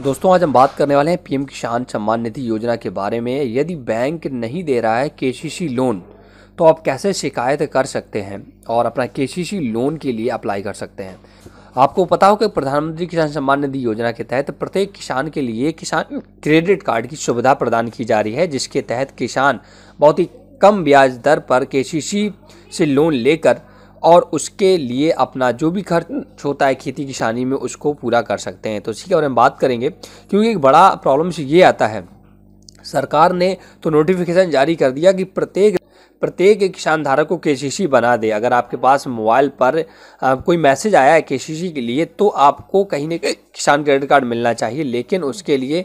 दोस्तों आज हम बात करने वाले हैं पीएम किसान सम्मान निधि योजना के बारे में यदि बैंक नहीं दे रहा है केसीसी लोन तो आप कैसे शिकायत कर सकते हैं और अपना केसीसी लोन के लिए अप्लाई कर सकते हैं आपको पता हो कि प्रधानमंत्री किसान सम्मान निधि योजना के तहत प्रत्येक किसान के लिए किसान क्रेडिट कार्ड की सुविधा प्रदान की जा रही है जिसके तहत किसान बहुत ही कम ब्याज दर पर के से लोन लेकर और उसके लिए अपना जो भी खर्च होता है खेती किसानी में उसको पूरा कर सकते हैं तो इसी के बारे में बात करेंगे क्योंकि एक बड़ा प्रॉब्लम ये आता है सरकार ने तो नोटिफिकेशन जारी कर दिया कि प्रत्येक प्रत्येक किसान धारक को के बना दे अगर आपके पास मोबाइल पर आ, कोई मैसेज आया है के के लिए तो आपको कहीं ना कहीं किसान क्रेडिट कार्ड मिलना चाहिए लेकिन उसके लिए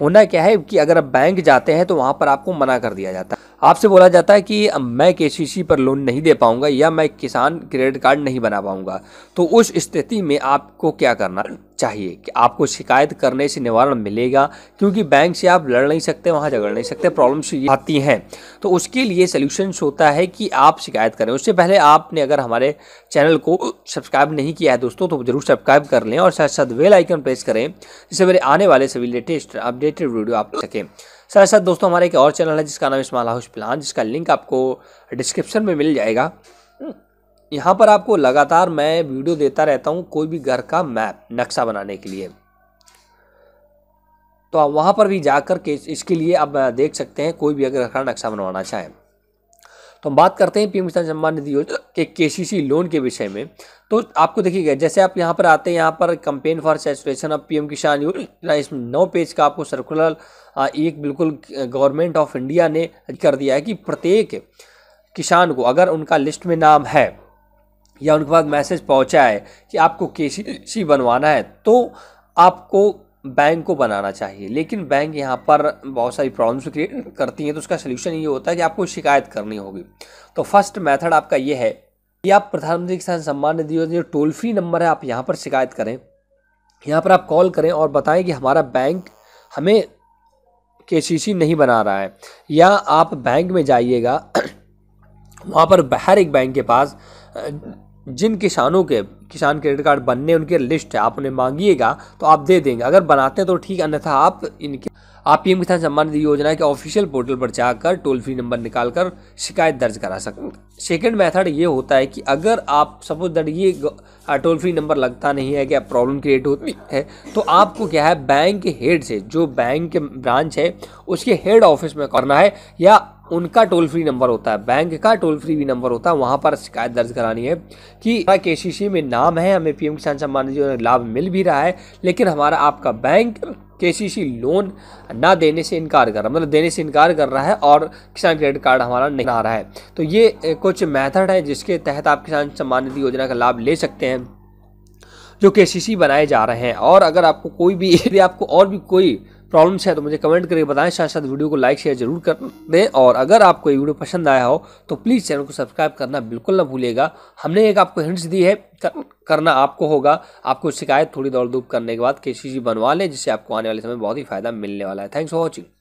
होना क्या है कि अगर आप बैंक जाते हैं तो वहाँ पर आपको मना कर दिया जाता है आपसे बोला जाता है कि मैं के पर लोन नहीं दे पाऊंगा या मैं किसान क्रेडिट कार्ड नहीं बना पाऊंगा तो उस स्थिति में आपको क्या करना चाहिए कि आपको शिकायत करने से निवारण मिलेगा क्योंकि बैंक से आप लड़ नहीं सकते वहाँ झगड़ नहीं सकते प्रॉब्लम्स आती हैं तो उसके लिए सल्यूशन्स होता है कि आप शिकायत करें उससे पहले आपने अगर हमारे चैनल को सब्सक्राइब नहीं किया है दोस्तों तो ज़रूर सब्सक्राइब कर लें और साथ साथ वेल आइकन प्रेस करें जिससे मेरे आने वाले सभी लेटेस्ट अपडेटेड वीडियो आप सकें साथ साथ दोस्तों हमारा एक और चैनल है जिसका नाम इस्माल हाउस प्लान जिसका लिंक आपको डिस्क्रिप्शन में मिल जाएगा हम्म, यहाँ पर आपको लगातार मैं वीडियो देता रहता हूँ कोई भी घर का मैप नक्शा बनाने के लिए तो आप वहाँ पर भी जाकर के इसके लिए आप देख सकते हैं कोई भी अगर घर का नक्शा बनवाना चाहें तो हम बात करते हैं पीएम किसान सम्मान निधि योजना के केसीसी लोन के विषय में तो आपको देखिएगा जैसे आप यहाँ पर आते हैं यहाँ पर campaign for saturation of PM Kisan Yojana इसमें नौ पेज का आपको सर्कुलर एक बिल्कुल गवर्नमेंट ऑफ इंडिया ने कर दिया है कि प्रत्येक किसान को अगर उनका लिस्ट में नाम है या उनके पास मैसेज पहुंचा है कि आपको के सी बनवाना है तो आपको बैंक को बनाना चाहिए लेकिन बैंक यहाँ पर बहुत सारी प्रॉब्लम्स क्रिएट करती हैं तो उसका सोल्यूशन ये होता है कि आपको शिकायत करनी होगी तो फर्स्ट मेथड आपका ये है कि आप प्रधानमंत्री किसान सम्मान निधि योजना जो टोल फ्री नंबर है आप यहाँ पर शिकायत करें यहाँ पर आप कॉल करें और बताएं कि हमारा बैंक हमें के नहीं बना रहा है या आप बैंक में जाइएगा वहाँ पर हर एक बैंक के पास जिन किसानों के किसान क्रेडिट कार्ड बनने उनकी लिस्ट है आप उन्हें मांगिएगा तो आप दे देंगे अगर बनाते हैं तो ठीक अन्यथा आप इनके आप पीएम किसान सम्मान निधि योजना के ऑफिशियल पोर्टल पर जाकर टोल फ्री नंबर निकाल कर शिकायत दर्ज करा सकते सेकेंड मेथड ये होता है कि अगर आप सपोज दैट ये टोल फ्री नंबर लगता नहीं है कि प्रॉब्लम क्रिएट होती है तो आपको क्या है बैंक के हेड से जो बैंक के ब्रांच है उसके हेड ऑफिस में करना है या उनका टोल फ्री नंबर होता है बैंक का टोल फ्री भी नंबर होता है वहाँ पर शिकायत दर्ज करानी है कि हमारा के में नाम है हमें पीएम किसान सम्मान निधि योजना लाभ मिल भी रहा है लेकिन हमारा आपका बैंक के लोन ना देने से इनकार कर रहा है मतलब देने से इनकार कर रहा है और किसान क्रेडिट कार्ड हमारा नहीं आ रहा है तो ये कुछ मेथड है जिसके तहत आप किसान सम्मान निधि योजना का लाभ ले सकते हैं जो के बनाए जा रहे हैं और अगर आपको कोई भी आपको और भी कोई प्रॉब्लम्स है तो मुझे कमेंट करके बताएं साथ साथ वीडियो को लाइक शेयर जरूर कर दें और अगर आपको ये वीडियो पसंद आया हो तो प्लीज़ चैनल को सब्सक्राइब करना बिल्कुल ना भूलिएगा हमने एक आपको हिंट्स दी है कर, करना आपको होगा आपको शिकायत थोड़ी दौड़ धूप करने के बाद के बनवा लें जिससे आपको आने वाले समय बहुत ही फायदा मिलने वाला है थैंक्स फॉर वॉचिंग